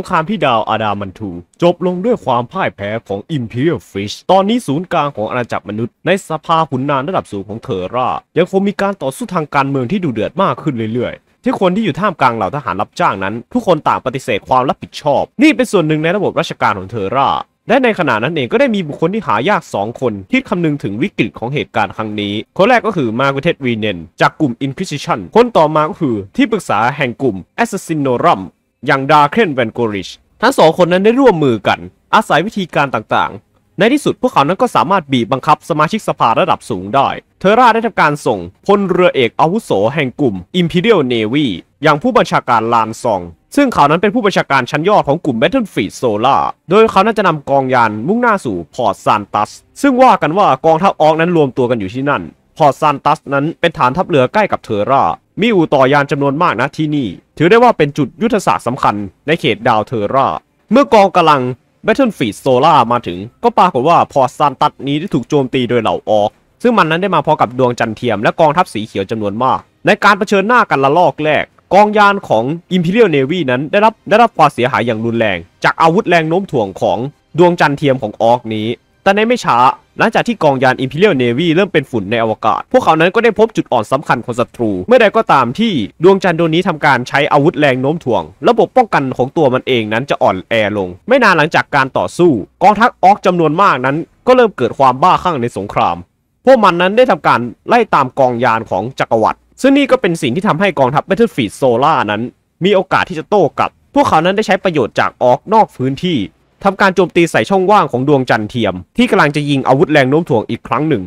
งครามที่ดาวอาดามันทูจบลงด้วยความพ่ายแพ้ของ Imperial Fish ตอนนี้ศูนย์กลางของอาณาจักรมนุษย์ในสภาขุนนางระดับสูงของเทอร่ายังคงมีการต่อสู้ทางการเมืองที่ดุเดือดมากขึ้นเรื่อยๆ ที่คนที่อยู่ท่ามกลางเหล่าทหารรับจ้างนั้น ทุกคนต่างปฏิเสธความรับผิดชอบ นี่เป็นส่วนหนึ่งในระบบราชการของเทอร่าและในขณะนั้นเองก็ได้มีบุคคลที่หายาก 2 คนที่คำนึงถึงวิกฤตของเหตุการณ์ครั้งนี้คนแรกก็คือมาร์กเทสวีเนนจากกลุ่ม Inquisition คนต่อมาก็คือ ที่ปรึกษาแห่งกลุ่ม Assassinorum อย่างดาเคนแวนโกริชทั้งสองคนนั้นได้ร่วมมือกัน อาศัยวิธีการต่างๆ ในที่สุดพวกเขานั้นก็สามารถบีบบังคับสมาชิกสภาระดับสูงได้เทราได้ทำการส่งพลเรือเอกอาวุโสแห่งกลุ่ม Imperial Navy อย่างผู้บัญชาการลานซอง ซึ่งเขานั้นเป็นผู้บัญชาการชั้นยอดของกลุ่ม Battlefield Solar โดยเขาน้นจะนำกองยานมุ่งหน้าสู่พอร์ตซานตัสซึ่งว่ากันว่ากองทัพออกนั้นรวมตัวกันอยู่ที่นั่นพอร์ตซันตัสนั้นเป็นฐานทัพเรือใกล้กับเทอร่า มีอู่ต่อยานจำนวนมากนะที่นี่ ถือได้ว่าเป็นจุดยุทธศาสตร์สำคัญในเขตดาวเทอร่า เมื่อกองกำลัง Battlefield Solar มาถึง ก็ปรากฏว่าพอร์ตซันตัสนี้ได้ถูกโจมตีโดยเหล่าออกซึ่งมันนั้นได้มาพอกับดวงจันทร์เทียมและกองทัพสีเขียวจำนวนมาก ในการเผชิญหน้ากันละลอกแรก กองยานของ Imperial Navy นั้นได้รับได้รับความเสียหายอย่างรุนแรง จากอาวุธแรงโน้มถ่วงของดวงจันทร์เทียมของออกนี้ แต่ในไม่ช้าหลังจากที่กองยาน Imperial Navy เริ่มเป็นฝุ่นในอวกาศ พวกเขานั้นก็ได้พบจุดอ่อนสำคัญของศัตรู เมื่อใดก็ตามที่ดวงจันทร์ดวงนี้ทำการใช้อาวุธแรงโน้มถ่วง ระบบป้องกันของตัวมันเองนั้นจะอ่อนแอลง ไม่นานหลังจากการต่อสู้ กองทัพออกจำนวนมากนั้นก็เริ่มเกิดความบ้าคลั่งในสงคราม พวกมันนั้นได้ทำการไล่ตามกองยานของจักรวรรดิ ซึ่งนี่ก็เป็นสิ่งที่ทำให้กองทัพ Battlefield Solar นั้น มีโอกาสที่จะโต้กลับ พวกเขานั้นได้ใช้ประโยชน์จากออกนอกพื้นที่ทำการโจมตีใส่ช่องว่างของดวงจันทร์เทียมที่กำลังจะยิงอาวุธแรงโน้มถ่วงอีกครั้งหนึ่ง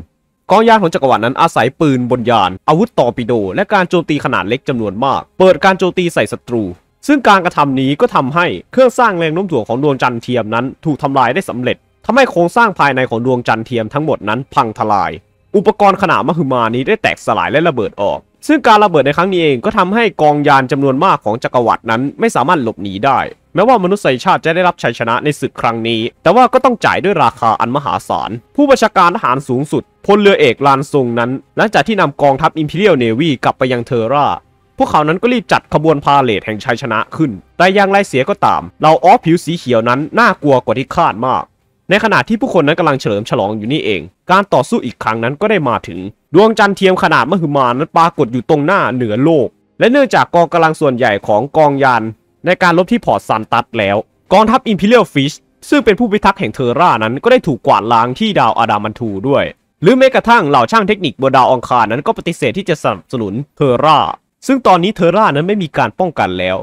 กองยานของจักรวรรดินั้นอาศัยปืนบนยาน อาวุธต่อปิโดและการโจมตีขนาดเล็กจำนวนมาก เปิดการโจมตีใส่ศัตรู ซึ่งการกระทำนี้ก็ทำให้เครื่องสร้างแรงโน้มถ่วงของดวงจันทร์เทียมนั้นถูกทำลายได้สำเร็จทำให้โครงสร้างภายในของดวงจันทร์เทียมทั้งหมดนั้นพังทลาย อุปกรณ์ขนาดมหึมานี้ได้แตกสลายและระเบิดออกซึ่งการระเบิดในครั้งนี้เองก็ทำให้กองยานจำนวนมากของจักรวรรดินั้นไม่สามารถหลบหนีได้ แม้ว่ามนุษยชาติจะได้รับชัยชนะในศึกครั้งนี้ แต่ว่าก็ต้องจ่ายด้วยราคาอันมหาศาล ผู้บัญชาการทหารสูงสุด พลเรือเอกลานซงนั้น หลังจากที่นำกองทัพอิมพีเรียลเนวีกลับไปยังเทอร่า พวกเขานั้นก็รีบจัดขบวนพาเลทแห่งชัยชนะขึ้น แต่อย่างไรเสียก็ตามเราออฟผิวสีเขียวนั้นน่ากลัวกว่าที่คาดมากในขณะที่ผู้คนนั้นกำลังเฉลิมฉลองอยู่นี่เอง การต่อสู้อีกครั้งนั้นก็ได้มาถึง ดวงจันทร์เทียมขนาดมหึมานั้นปรากฏอยู่ตรงหน้าเหนือโลก และเนื่องจากกองกำลังส่วนใหญ่ของกองยานในการลบที่พอร์ตซันตัสแล้ว กองทัพอิมพีเรียลฟิชซึ่งเป็นผู้พิทักษ์แห่งเทอร่านั้นก็ได้ถูกกวาดล้างที่ดาวอาดามันทูด้วย หรือแม้กระทั่งเหล่าช่างเทคนิคบนดาวองคารนั้นก็ปฏิเสธที่จะสนับสนุนเทอร่า ซึ่งตอนนี้เทอร่านั้นไม่มีการป้องกันแล้ว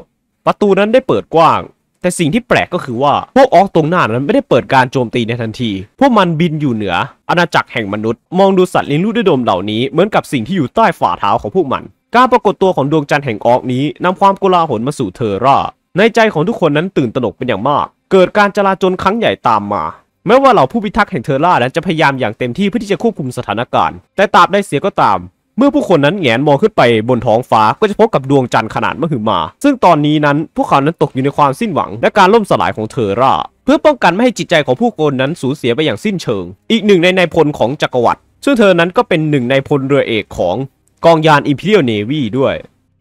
ประตูนั้นได้เปิดกว้างแต่สิ่งที่แปลกก็คือว่าพวกออกตรงหน้านั้นไม่ได้เปิดการโจมตีในทันที พวกมันบินอยู่เหนือ อาณาจักรแห่งมนุษย์มองดูสัตว์เลี้ยงลูกด้วยดมเหล่านี้ เหมือนกับสิ่งที่อยู่ใต้ฝ่าเท้าของพวกมัน การปรากฏตัวของดวงจันทร์แห่งออกนี้นำความโกลาหลมาสู่เทอร่า ในใจของทุกคนนั้นตื่นตระหนกเป็นอย่างมาก เกิดการจลาจลครั้งใหญ่ตามมา แม้ว่าเหล่าผู้พิทักษ์แห่งเทอร่านั้นจะพยายามอย่างเต็มที่เพื่อที่จะควบคุมสถานการณ์ แต่ตราบใดเสียก็ตามเมื่อผู้คนนั้นแงนมองขึ้นไปบนท้องฟ้าก็จะพบกับดวงจันทร์ขนาดมหึมา ซึ่งตอนนี้นั้น พวกเขานั้นตกอยู่ในความสิ้นหวังและการล่มสลายของเทอร่า เพื่อป้องกันไม่ให้จิตใจของผู้คนนั้นสูญเสียไปอย่างสิ้นเชิง อีกหนึ่งในนายพลของจักรวรรดิซึ่งเธอนั้นก็เป็นหนึ่งในพลเรือเอกของกองยานอิมพีเรียลเนวีด้วย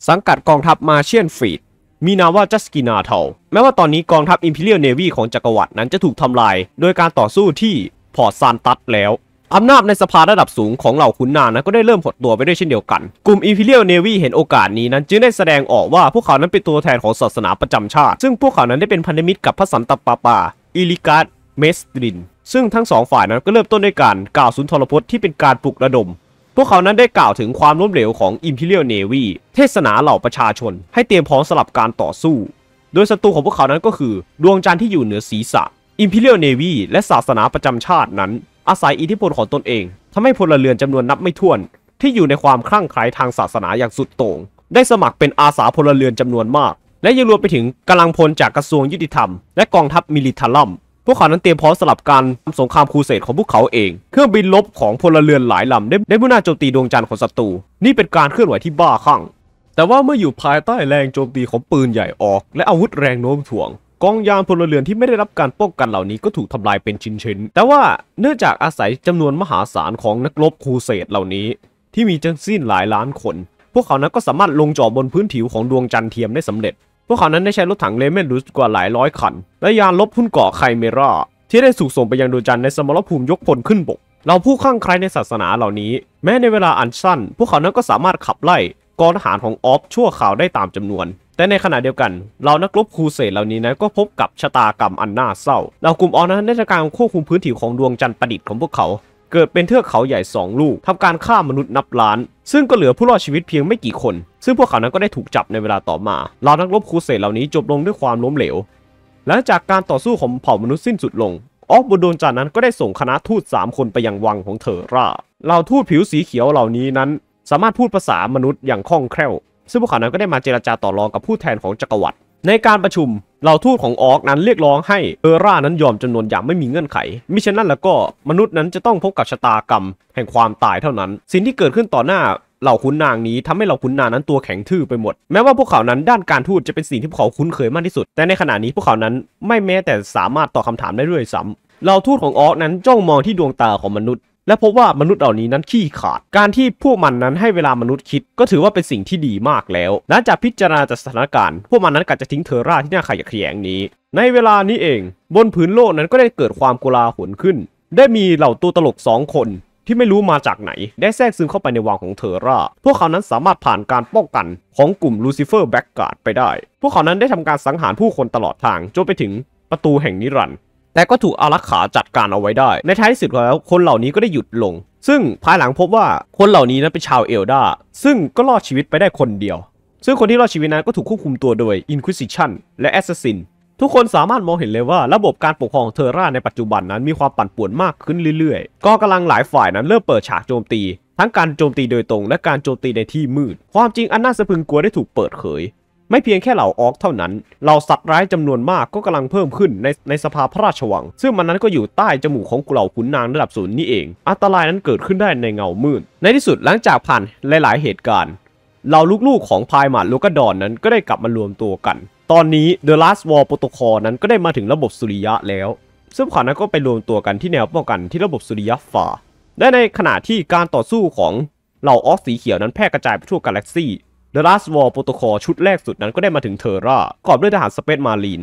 สังกัดกองทัพมาเชียนฟรีดมีนามว่าจัสกินาเทลแม้ว่าตอนนี้กองทัพอิมพีเรียลเนวีของจักรวรรดินั้นจะถูกทำลาย โดยการต่อสู้ที่พอร์ตซานตัสแล้วอำนาจในสภาระดับสูงของเหล่าขุนนางนะก็ได้เริ่มหดตัวไปด้วยเช่นเดียวกัน กลุ่ม Imperial Navy เห็นโอกาสนี้นั้นจึงได้แสดงออกว่าพวกเขานั้นเป็นตัวแทนของศาสนาประจำชาติ ซึ่งพวกเขานั้นได้เป็นพันธมิตรกับพระสันตปาปาอิลิกาสดเมสติน ซึ่งทั้งสองฝ่ายนั้นก็เริ่มต้นด้วยการกล่าวสุนทรพจน์ที่เป็นการปลุกระดม พวกเขานั้นได้กล่าวถึงความล้มเหลวของ Imperial Navy เทศนาเหล่าประชาชนให้เตรียมพร้อมสำหรับการต่อสู้โดยศัตรูของพวกเขานั้นก็คือดวงจันทร์ที่อยู่เหนือศีรษะ Imperial Navy และศาสนาประจำชาตินั้นอาศัยอิทธิพลของตนเอง ทำให้พลเรือนจำนวนนับไม่ถ้วน ที่อยู่ในความคลั่งไคล้ทางศาสนาอย่างสุดโต่งได้สมัครเป็นอาสาพลเรือนจำนวนมาก และยังรวมไปถึงกำลังพลจากกระทรวงยุติธรรมและกองทัพมิลิทารัมพวกเขานั้นเตรียมพร้อมสลับการทำสงครามครูเสดของพวกเขาเองเครื่องบินลบของพลเรือนหลายลำได้ได้มุ่งหน้าโจมตีดวงจันทร์ของศัตรูนี่เป็นการเคลื่อนไหวที่บ้าคลั่งแต่ว่าเมื่ออยู่ภายใต้แรงโจมตีของปืนใหญ่ออก และอาวุธแรงโน้มถ่วงกองยามพลเรือนที่ไม่ได้รับการป้องกันเหล่านี้ก็ถูกทำลายเป็นชิ้นชิ้นแต่ว่าเนื่องจากอาศัยจำนวนมหาศาลของนักรบครูเสดเหล่านี้ ที่มีจังสิ้นหลายล้านคน พวกเขานั้นก็สามารถลงจอบบนพื้นผิวของดวงจันทร์เทียมได้สำเร็จ พวกเขานั้นได้ใช้รถถังเลเมนดูสกว่าหลายร้อยคัน และยานลบพุ่นเกาะไคเมราที่ได้สูกส่งไปยังดวงจันทร์ในสมรภูมิยกพลขึ้นบก เราผู้ข้างใครในศาสนาเหล่านี้ แม้ในเวลาอันสั้น พวกเขานั้นก็สามารถขับไล่กองทหารของออฟชั่วข่าวได้ตามจำนวน แต่ในขณะเดียวกันเหล่านักรบครูเสดเหล่านี้นะก็พบกับชะตากรรมอันน่าเศร้าเหล่ากลุ่มออฟนั้นได้ทำการควบคุมพื้นที่ของดวงจันทร์ประดิษฐ์ของพวกเขา เกิดเป็นเทือกเขาใหญ่ 2 ลูกทำการฆ่ามนุษย์นับล้าน ซึ่งก็เหลือผู้รอดชีวิตเพียงไม่กี่คน ซึ่งพวกเขานั้นก็ได้ถูกจับในเวลาต่อมาเหล่านักรบครูเสดเหล่านี้จบลงด้วยความล้มเหลวหลังจากการต่อสู้ของเผ่ามนุษย์สิ้นสุดลงออฟบนดวงจันทร์นั้นก็ได้ส่งคณะทูต3คนไปยังวังของเธอร่าเหล่าทูตผิวสีเขียวเหล่านี้นั้นสามารถพูดภาษามนุษย์ อย่างคล่องแคล่ว ซึ่งพวกเขานั้นก็ได้มาเจราจาต่อรองกับผู้แทนของจักรวรรดิในการประชุม เหล่าทูตของออกนั้นเรียกร้องให้เออร่านั้นยอมจำนวนอย่างไม่มีเงื่อนไข มิฉะนั้นแล้วก็ มนุษย์นั้นจะต้องพบกับชะตากรรม แห่งความตายเท่านั้น สิ่งที่เกิดขึ้นต่อหน้าเหล่าขุนนางนี้ทำให้เหล่าขุนนางนั้นตัวแข็งทื่อไปหมด แม้ว่าพวกเขานั้นด้านการทูตจะเป็นสิ่งที่พวกเขาคุ้นเคยมากที่สุด แต่ในขณะนี้พวกเขานั้นไม่แม้แต่สามารถตอบคาถามได้เรื่อยซ้ำเหล่าทูตของออกนั้นจ้องมองที่ดวงตาของมนุษย์และพบว่ามนุษย์เหล่านี้นั้นขี้ขาด การที่พวกมันนั้นให้เวลามนุษย์คิดก็ถือว่าเป็นสิ่งที่ดีมากแล้วหลังจากพิจารณาจากสถานการณ์พวกมันนั้นก็จะทิ้งเทอร่าที่น่าขยะแขยงนี้ ในเวลานี้เอง บนพื้นโลกนั้นก็ได้เกิดความโกลาหลขึ้น ได้มีเหล่าตัวตลกสองคน ที่ไม่รู้มาจากไหน ได้แทรกซึมเข้าไปในวังของเทอร่าพวกเขานั้นสามารถผ่านการป้องกันของกลุ่มลูซิเฟอร์แบ็กการ์ดไปได้ พวกเขานั้นได้ทำการสังหารผู้คนตลอดทางจนไปถึงประตูแห่งนิรันดร์แต่ก็ถูกอารักขาจัดการเอาไว้ได้ ในท้ายสุดแล้วคนเหล่านี้ก็ได้หยุดลง ซึ่งภายหลังพบว่าคนเหล่านี้นั้นเป็นชาวเอลดาซึ่งก็รอดชีวิตไปได้คนเดียว ซึ่งคนที่รอดชีวิตนั้นก็ถูกควบคุมตัวโดย Inquisition และ Assassin ทุกคนสามารถมองเห็นเลยว่าระบบการปกครองเทอร่าในปัจจุบันนั้นมีความปั่นป่วนมากขึ้นเรื่อยๆ ก็กำลังหลายฝ่ายนั้นเริ่มเปิดฉากโจมตี ทั้งการโจมตีโดยตรงและการโจมตีในที่มืด ความจริงอันน่าสะพึงกลัวได้ถูกเปิดเผยไม่เพียงแค่เหล่าออกเท่านั้น เหล่าสัตว์ร้ายจำนวนมากก็กำลังเพิ่มขึ้นในในสภาพระราชวัง ซึ่งมันนั้นก็อยู่ใต้จมูกของเหล่าขุนนางระดับศูนย์นี่เอง อันตรายนั้นเกิดขึ้นได้ในเงามืดในที่สุดหลังจากผ่านหลายๆ เหตุการณ์ เหล่าลูกๆ ของพายหมาดลูกดอนนั้นก็ได้กลับมารวมตัวกัน ตอนนี้ The Last War Protocol นั้นก็ได้มาถึงระบบสุริยะแล้ว ซึ่งขานั้นก็ไปรวมตัวกันที่แนวป้องกันที่ระบบสุริยะฝ่าได้ในขณะที่การต่อสู้ของเหล่าออกสีเขียวนั้นแพร่กระจายไปทั่วกาแล็กซี่ The Last War Protocol ชุดแรกสุดนั้นก็ได้มาถึงเทอร่ากอบด้วยทหารสเปซมารีน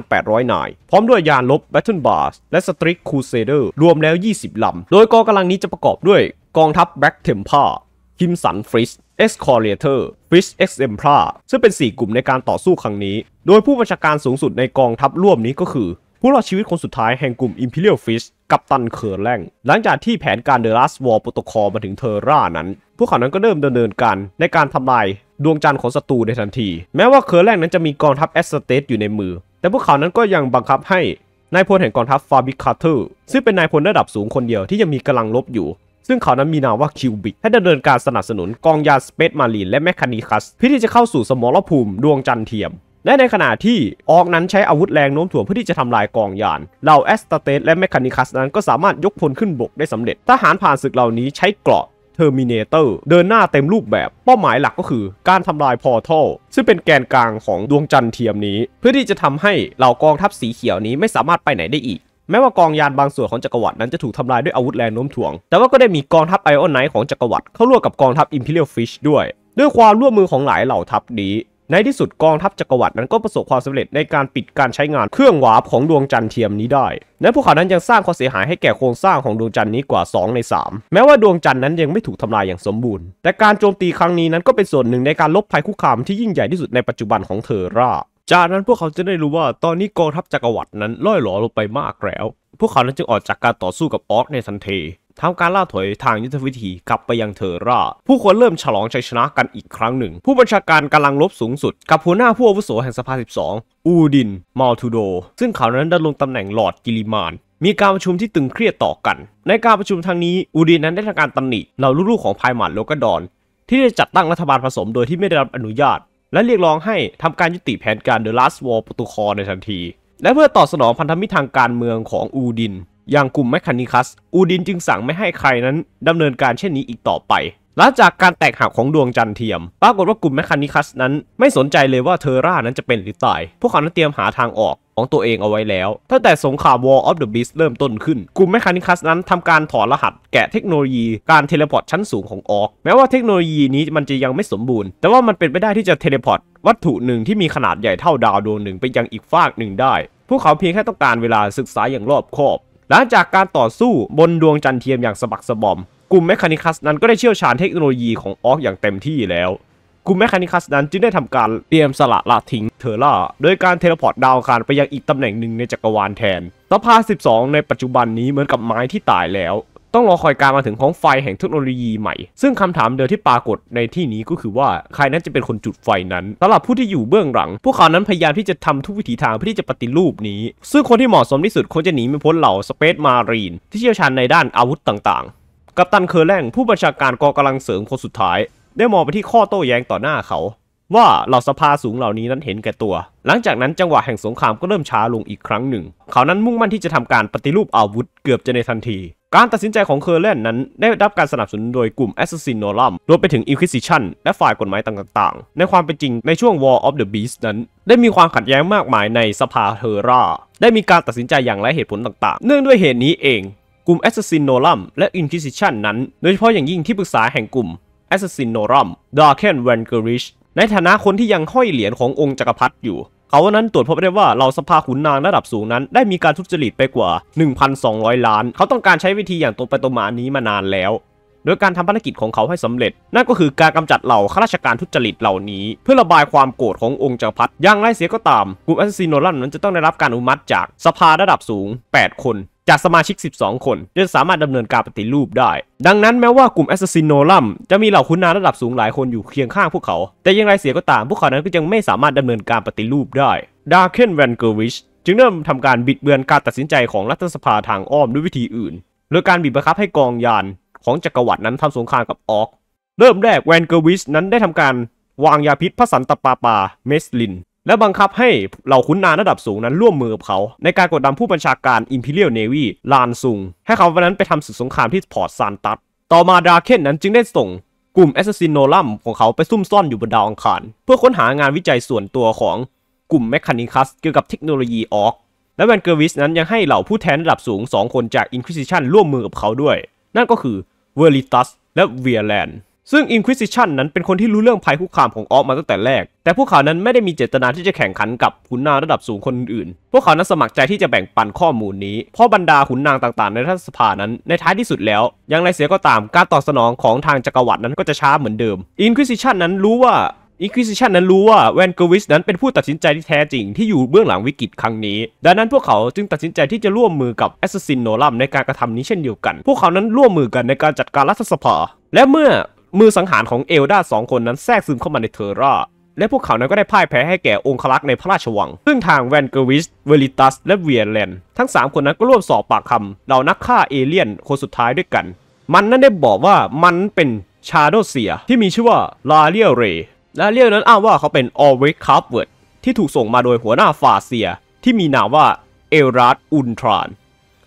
2,800 นาย พร้อมด้วยยานลบ Battle Bars และ Strix Crusader รวมแล้ว 20 ลำ โดยกองกำลังนี้จะประกอบด้วยกองทัพ Black Templar คิมสันฟริสเอ็กซ์คอร์เรเตอร์ฟริสเอ็กซ์เอ็มพราซึ่งเป็น 4 กลุ่มในการต่อสู้ครั้งนี้ โดยผู้บัญชาการสูงสุดในกองทัพร่วมนี้ก็คือผู้รอดชีวิตคนสุดท้ายแห่งกลุ่ม Imperial f i s h กับตันเคิร์แลงหลังจากที่แผนการเดอะ a ัสวอลโปรโตคอลมาถึงเทอร่านั้นพวกเขานั้นก็เริ่มดำเนินการในการทำลายดวงจันทร์ของศัตรูในทันที แม้ว่าเคอร์แลกนั้นจะมีกองทัพแอสเตสอยู่ในมือ แต่พวกเขานั้นก็ยังบังคับให้นายพลแห่งกองทัพฟาบิคาเตอร์ซึ่งเป็นนายพลระดับสูงคนเดียวที่ยังมีกำลังลบอยู่ ซึ่งเขานั้นมีนามว่าคิวบิกให้ดำเนินการสนับสนุนกองยาสเปซมารีนและแมคคานิคัสเพื่อที่จะเข้าสู่สมรภูมิดวงจันทร์เทียมและในขณะที่ออกนั้นใช้อาวุธแรงโน้มถ่วงเพื่อที่จะทำลายกองยานเหล่าแอสตาเตสและแมคคานิคัสนั้นก็สามารถยกพลขึ้นบกได้สำเร็จทหารผ่านศึกเหล่านี้ใช้เกราะอร์มิเนเตอร์เดินหน้าเต็มรูปแบบ เป้าหมายหลักก็คือการทำลายพอร์ทัลซึ่งเป็นแกนกลางของดวงจันทร์เทียมนี้ เพื่อที่จะทำให้เหล่ากองทัพสีเขียวนี้ไม่สามารถไปไหนได้อีก แม้ว่ากองยานบางส่วนของจักรวรรดินั้นจะถูกทำลายด้วยอาวุธแรงโน้มถ่วงแต่ว่าก็ได้มีกองทัพไอออนไนท์ของจักรวรรดิเข้าร่วมกับกองทัพอิมพีเรียลฟิชด้วยด้วยความร่วมมือของหลายเหล่าทัพนี้ในที่สุดกองทัพจักรวรรดินั้นก็ประสบความสำเร็จในการปิดการใช้งานเครื่องวาร์ปของดวงจันทร์เทียมนี้ได้ และพวกเขานั้นยังสร้างความเสียหายให้แก่โครงสร้างของดวงจันทร์นี้กว่า 2 ใน 3 แม้ว่าดวงจันทร์นั้นยังไม่ถูกทำลายอย่างสมบูรณ์แต่การโจมตีครั้งนี้นั้นก็เป็นส่วนหนึ่งในการลบภัยคุกคามที่ยิ่งใหญ่ที่สุดในปัจจุบันของเทอร่าจากนั้นพวกเขาจะได้รู้ว่าตอนนี้กองทัพจักรวรรดินั้น ล่อยหลอลงไปมากแล้ว พวกเขานั้นจึงออกจากการต่อสู้กับออกในทันทีทำการล่าถอยทางยุทธวิธีกลับไปยังเทอร่า ผู้คนเริ่มฉลองชัยชนะกันอีกครั้งหนึ่ง ผู้บัญชาการกำลังลบสูงสุดกับหัวหน้าผู้อาวุโสแห่งสภา 12 อูดิน มาลทูโด ซึ่งเขานั้นดำรงตำแหน่งหลอดกิลิมานมีการประชุมที่ตึงเครียดต่อกัน ในการประชุมทางนี้ อูดินนั้นได้ทำการตำหนิเหล่าลูกๆของพายหมันโลกดอนที่ได้จัดตั้งรัฐบาลผสมโดยที่ไม่ได้รับอนุญาต และเรียกร้องให้ทำการยุติแผนการเดอะลัสวอลปรตูคอในทันที และเพื่อตอบสนองพันธมิตรทางการเมืองของอูดินอย่างกลุ่มแมคคานิคัส อูดินจึงสั่งไม่ให้ใครนั้นดำเนินการเช่นนี้อีกต่อไป หลังจากการแตกหักของดวงจันทร์เทียม ปรากฏว่ากลุ่มแมคคานิคัสนั้นไม่สนใจเลยว่าเทอร่านั้นจะเป็นหรือตาย พวกเขานั้นเตรียมหาทางออกของตัวเองเอาไว้แล้วตั้งแต่สงคราม War of the Beast เริ่มต้นขึ้น กลุ่มแมคคานิคัสนั้นทำการถอดรหัสแกะเทคโนโลยีการเทเลพอร์ตชั้นสูงของออกแม้ว่าเทคโนโลยีนี้มันจะยังไม่สมบูรณ์ แต่ว่ามันเป็นไปได้ที่จะเทเลพอร์ต วัตถุหนึ่งที่มีขนาดใหญ่เท่าดาวดวงหนึ่งไปยังอีกฟากหนึ่งได้พวกเขาเพียงแค่ต้องการเวลาศึกษาอย่างรอบคอบหลังจากการต่อสู้บน ดวงจันทร์เทียมอย่างสะบักสะบอม กลุ่มแมคคานิคัสนั้นก็ได้เชี่ยวชาญเทคโนโลยีของออคอย่างเต็มที่แล้ว กลุ่มแมคคานิคัสนั้นจึงได้ทำการเตรียมสละละทิ้งเทอร่าโดยการเทเลพอร์ตดาวคารไปยังอีกตำแหน่งหนึ่งในจักรวาลแทนสภาส12 ในปัจจุบันนี้เหมือนกับไม้ที่ตายแล้วต้องรอคอยการมาถึงของไฟแห่งเทคโนโลยีใหม่ ซึ่งคำถามเดียวที่ปรากฏในที่นี้ก็คือว่า ใครนั้นจะเป็นคนจุดไฟนั้นสำหรับผู้ที่อยู่เบื้องหลัง พวกเขานั้นพยายามที่จะทำทุกวิถีทางเพื่อที่จะปฏิรูปนี้ ซึ่งคนที่เหมาะสมที่สุดคงจะหนีไม่พ้นเหล่าสเปซมารีน ที่เชี่ยวชาญในด้านอาวุธต่างๆ กัปตันเคอร์แลงผู้บัญชาการกองกำลังเสริมคนสุดท้าย ได้มองไปที่ข้อโต้แย้งต่อหน้าเขา ว่าเหล่าสภาสูงเหล่านี้นั้นเห็นแก่ตัว หลังจากนั้นจังหวะแห่งสงครามก็เริ่มช้าลงอีกครั้งหนึ่งเขานั้นมุ่งมั่นที่จะทำการปฏิรูปอาวุธเกือบจะในทันทีการตัดสินใจของเคอร์เลนนั้นได้รับการสนับสนุนโดยกลุ่ม Assassinorum รวมไปถึง Inquisition และฝ่ายกฎหมายต่าง ๆ ในความเป็นจริงในช่วง War of the Beast นั้น ได้มีความขัดแย้งมากมายในสภาเทอร่า ได้มีการตัดสินใจอย่างไรเหตุผลต่าง ๆ เนื่องด้วยเหตุนี้เองกลุ่ม Assassinorum และ Inquisition นั้น โดยเฉพาะอย่างยิ่งที่ปรึกษาแห่งกลุ่ม Assassinorum Darken v a n g e r i s h ในฐานะคนที่ยังห้อยเหรียญขององค์จกักรพรรดิอยู่เขานั้นตรวจพบได้ว่าเหล่าสภาขุนนางระดับสูงนั้น ได้มีการทุจริตไปกว่า 1,200 ล้าน เขาต้องการใช้วิธีอย่างตรงไปตรงมานี้มานานแล้วโดยการทำภารกิจของเขาให้สำเร็จ นั่นก็คือการกำจัดเหล่า ข้าราชการทุจริตเหล่านี้ เพื่อระบายความโกรธขององค์จักรพรรดิอย่างไรเสียก็ตาม กลุ่มแอสซิโนลันนั้นจะต้องได้รับการอนุมัติจากสภาระดับสูง 8 คน จากสมาชิก 12 คนจะสามารถดำเนินการปฏิรูปได้ ดังนั้นแม้ว่ากลุ่มแอสซินโนลัมจะมีเหล่าคุณนางระดับสูงหลายคนอยู่เคียงข้างพวกเขา แต่อย่างไรเสียก็ตามพวกเขานั้นก็ยังไม่สามารถดำเนินการปฏิรูปได้ดาร์เคนแวนเกอร์วิชจึงเริ่มทำการบิดเบือนการตัดสินใจของรัฐสภาทางอ้อมด้วยวิธีอื่น โดยการบีบบังคับให้กองยานของจักรวรรดินั้นทำสงครามกับออก เริ่มแรกแวนเกอร์วิชนั้นได้ทำการวางยาพิษพระสันตปาปาเมสลิน และบังคับให้เหล่าขุนนางระดับสูงนั้นร่วมมือกับเขา ในการกดดันผู้บัญชาการอิมพีเรียลเนวีลานซุงให้เขาวันนั้นไปทำศึกสงครามที่พอร์ตซานตัด ต่อมาดราเคนนั้นจึงได้ส่งกลุ่มแอสซัสซินโนลัมของเขาไปซุ่มซ่อนอยู่บนดาวอังคารเพื่อค้นหางานวิจัยส่วนตัวของกลุ่มแมคคานิคัสเกี่ยวกับเทคโนโลยีออก และแวนเกอร์วิสนั้นยังให้เหล่าผู้แทนระดับสูง2คนจากอินควิซิชันร่วมมือกับเขาด้วย นั่นก็คืเวริตัสและเวียแลนด์ซึ่ง Inquisition นั้นเป็นคนที่รู้เรื่องภัยคุกคามของออกมาตั้งแต่แรก แต่พวกเขานั้นไม่ได้มีเจตนาที่จะแข่งขันกับขุนนางระดับสูงคนอื่น พวกเขานั้นสมัครใจที่จะแบ่งปันข้อมูลนี้ เพราะบรรดาขุนนางต่างๆในรัฐสภานั้นในท้ายที่สุดแล้ว อย่างไรเสียก็ตามการตอบสนองของทางจักรวรรดินั้นก็จะช้าเหมือนเดิม Inquisition นั้นรู้ว่าอินควิซิชันนั้นรู้ว่าแวนเกรวิสนั้นเป็นผู้ตัดสินใจที่แท้จริงที่อยู่เบื้องหลังวิกฤตครั้งนี้ ดังนั้นพวกเขาจึงตัดสินใจที่จะร่วมมือกับแอสซัสซินโนลัมในการกระทำนี้เช่นเดียวกัน พวกเขานั้นร่วมมือกันในการจัดการรัฐสภาและเมื่อมือสังหารของเอลดาสองคนนั้นแทรกซึมเข้ามาในเทอร่า และพวกเขานั้นก็ได้พ่ายแพ้ให้แก่องค์รักษ์ในพระราชวัง ซึ่งทางแวนเกรวิส เวลิตัส และเวียแลนทั้ง 3 คนนั้นก็ร่วมสอบปากคำเหล่านักฆ่าเอเลี่ยนคนสุดท้ายด้วยกัน มันนั้นได้บอกว่ามันเป็นชาโดเซียที่มีชื่อว่าลาเรียเรและเรื่องนั้นอ้างว่าเขาเป็นออเวคคาร์เวิร์ดที่ถูกส่งมาโดยหัวหน้าฟาเซีย ที่มีนามว่าเอรัสอุนทราน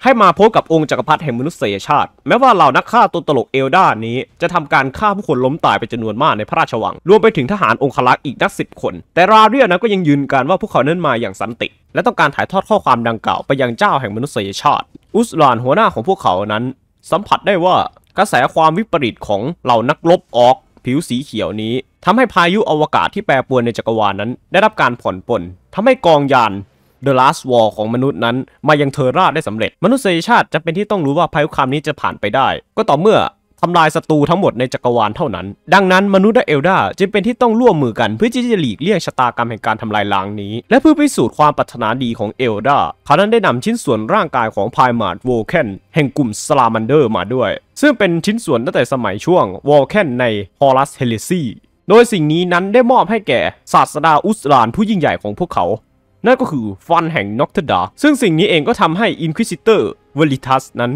ให้มาพบกับองค์จักรพรรดิแห่งมนุษยชาติ แม้ว่าเหล่านักฆ่าตัวตลกเอลดานี้ จะทำการฆ่าผู้คนล้มตายไปจำนวนมากในพระราชวัง รวมไปถึงทหารองคลักษ์อีกนักสิบคน แต่ราเรียนั้นก็ยังยืนการว่าพวกเขานั้นมาอย่างสันติและต้องการถ่ายทอดข้อความดังกล่าวไปยังเจ้าแห่งมนุษยชาติ อุสลานหัวหน้าของพวกเขานั้น สัมผัสได้ว่ากระแสความวิปริตของเหล่านักลบออกผิวสีเขียวนี้ ทำให้พายุอวกาศที่แปรปรวนในจักรวาลนนั้น ได้รับการผ่อนปลนทำให้กองยาน The Last War ของมนุษย์นั้น มายังเทอร่าได้สำเร็จมนุษยชาติจะเป็นที่ต้องรู้ว่าพายุคามนี้จะผ่านไปได้ ก็ต่อเมื่อทำลายศัตรูทั้งหมดในจักรวาลเท่านั้น ดังนั้นมนุษย์และเอลดาจึงเป็นที่ต้องร่วมมือกันเพื่อที่จะหลีกเลี่ยงชะตากรรมแห่งการทำลายล้างนี้ และเพื่อพิสูจน์ความปรารถนาดีของเอลดาเขานั้นได้นำชิ้นส่วนร่างกายของพายมาดโวเคนแห่งกลุ่มสลามันเดอร์มาด้วย ซึ่งเป็นชิ้นส่วนตั้งแต่สมัยช่วงวอลเคนในฮอรัสเฮเลซี โดยสิ่งนี้นั้นได้มอบให้แก่ศาสดาอุสลานผู้ยิ่งใหญ่ของพวกเขา นั่นก็คือฟันแห่งน็อกเทดาซึ่งสิ่งนี้เองก็ทำให้อินควิซิเตอร์เวลิทัสนั้น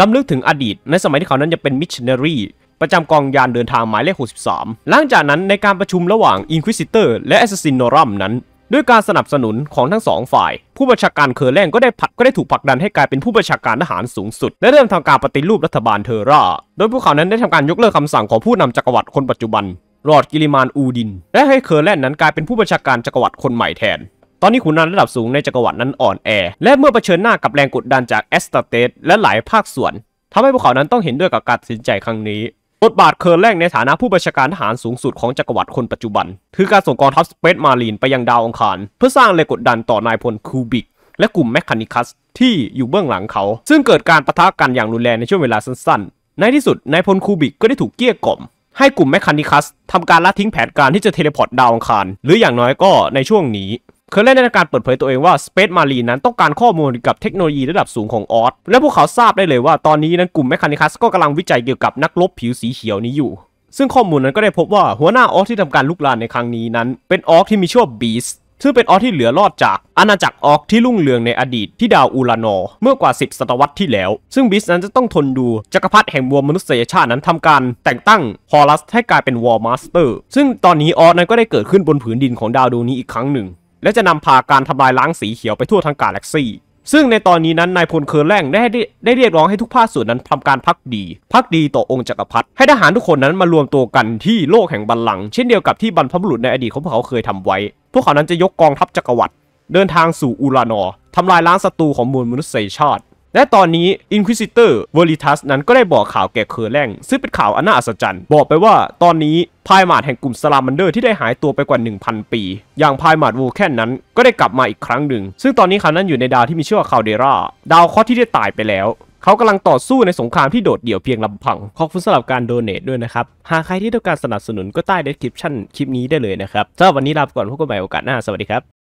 ล้ำลึกถึงอดีตในสมัยที่เขานั้นยังเป็นมิชชันนารีประจำกองยานเดินทางหมายเลข 63 หลังจากนั้นในการประชุมระหว่างอินควิสิเตอร์และสซิสซินน o รัมนั้น ด้วยการสนับสนุนของทั้งสองฝ่าย ผู้บัญชาการเคอร์แลงก็ได้ผักก็ได้ถูกผลักดันให้กลายเป็นผู้บัญชาการทหารสูงสุด และเริ่มทำการปฏิรูปรัฐบาลเทอร่า โดยพวกเขานั้นได้ทำการยกเลิกคำสั่งของผู้นำจักรวรรดิคนปัจจุบันรอดกิลิมานอูดิน และให้เคอร์แลนนั้นกลายเป็นผู้บัญชาการจักรวรรดิคนใหม่แทนตอนนี้ขุนนางระดับสูงในจักรวรรดินั้นอ่อนแอ และเมื่อเผชิญหน้ากับแรงกดดันจากแอสตาเตสและหลายภาคส่วนทำให้พวกเขานั้นต้องเห็นด้วยกับการตัดสินใจครั้งนี้ บทบาทเคอร์แรกในฐานะผู้บัญชาการทหารสูงสุดของจักรวรรดิคนปัจจุบัน คือการส่งกองทัพสเปซมารีนไปยังดาวองคาร เพื่อสร้างแรงกดดันต่อนายพลคูบิกและกลุ่มแมคคานิคัสที่อยู่เบื้องหลังเขา ซึ่งเกิดการประทะกันอย่างรุนแรงในช่วงเวลาสั้นๆ ในที่สุดนายพลคูบิกก็ได้ถูกเกี้ยกล่อมให้กลุ่มแมคคานิคัสทำการละทิ้งแผนการที่จะเทเลพอร์ตดาวอังคาร หรืออย่างน้อยก็ในช่วงนี้เคยเล่นในการเปิดเผยตัวเองว่า Space Marine นั้นต้องการข้อมูลกับเทคโนโลยีระดับสูงของออสและพวกเขาทราบได้เลยว่าตอนนี้นั้นกลุ่มแมคคานิคัสก็กำลังวิจัยเกี่ยวกับนักลบผิวสีเขียวนี้อยู่ ซึ่งข้อมูลนั้นก็ได้พบว่าหัวหน้าออสที่ทำการลุกลานในครั้งนี้นั้นเป็นออสที่มีชื่อว่าบีสซึ่งเป็นออสที่เหลือรอดจาก อาณาจักรออสที่รุ่งเรืองในอดีตที่ดาวอูรานอเมื่อกว่า 10 ศตวรรษที่แล้ว ซึ่งบิสนั้นจะต้องทนดูจักรพรรดิแห่งมวลมนุษยชาตินั้นทำการ แต่งตั้งฮอรัส ให้กลายเป็นวอร์มาสเตอร์ซึ่งตอนนี้ออสนั้นก็ได้เกิดขึ้นบนผืนดินของดาวดวงนี้อีกครั้งหนึ่งและจะนำพาการทำลายล้างสีเขียวไปทั่วทั้งกาแล็กซี่ซึ่งในตอนนี้นั้นนายพลเคอร์แรงได้ได้เรียกร้องให้ทุกภาคส่วนนั้นทำการพักดี พักดีต่อองค์จักรพรรดิ ให้ทหารทุกคนนั้นมารวมตัวกันที่โลกแห่งบัลลังก์เช่นเดียวกับที่บรรพบุรุษในอดีตของพวกเขาเคยทำไว้ พวกเขานั้นจะยกกองทัพจักรวรรดิเดินทางสู่อูรานอทำลายล้างศัตรูของมวลมนุษยชาติและตอนนี้ Inquisitor v e r i t a s นั้นก็ได้บอกข่าวแก่เคอร์แรงซึ่งเป็นข่าวอันน่าอัศจรรย์ บอกไปว่าตอนนี้พายมาดแห่งกลุ่มสลามันเดอร์ที่ได้หายตัวไปกว่า 1,000 ปี อย่างพายมาดวูแค่นั้นก็ได้กลับมาอีกครั้งหนึ่งซึ่งตอนนี้เขานั้นอยู่ในดาวที่มีชื่อว่าคาเดราดาวคอที่ได้ตายไปแล้ว เขากำลังต่อสู้ในสงครามที่โดดเดี่ยวเพียงลำพัง ขอบคุณสำหรับการโดเนทด้วยนะครับหากใครที่ต้องการสนับสนุนก็ใต้เดสคริปชั่นคลิปนี้ได้เลยนะครับสำหรับวันนี้ลาไปก่อนพบกันใหม่โอกาสหน้าสวัสดีครับ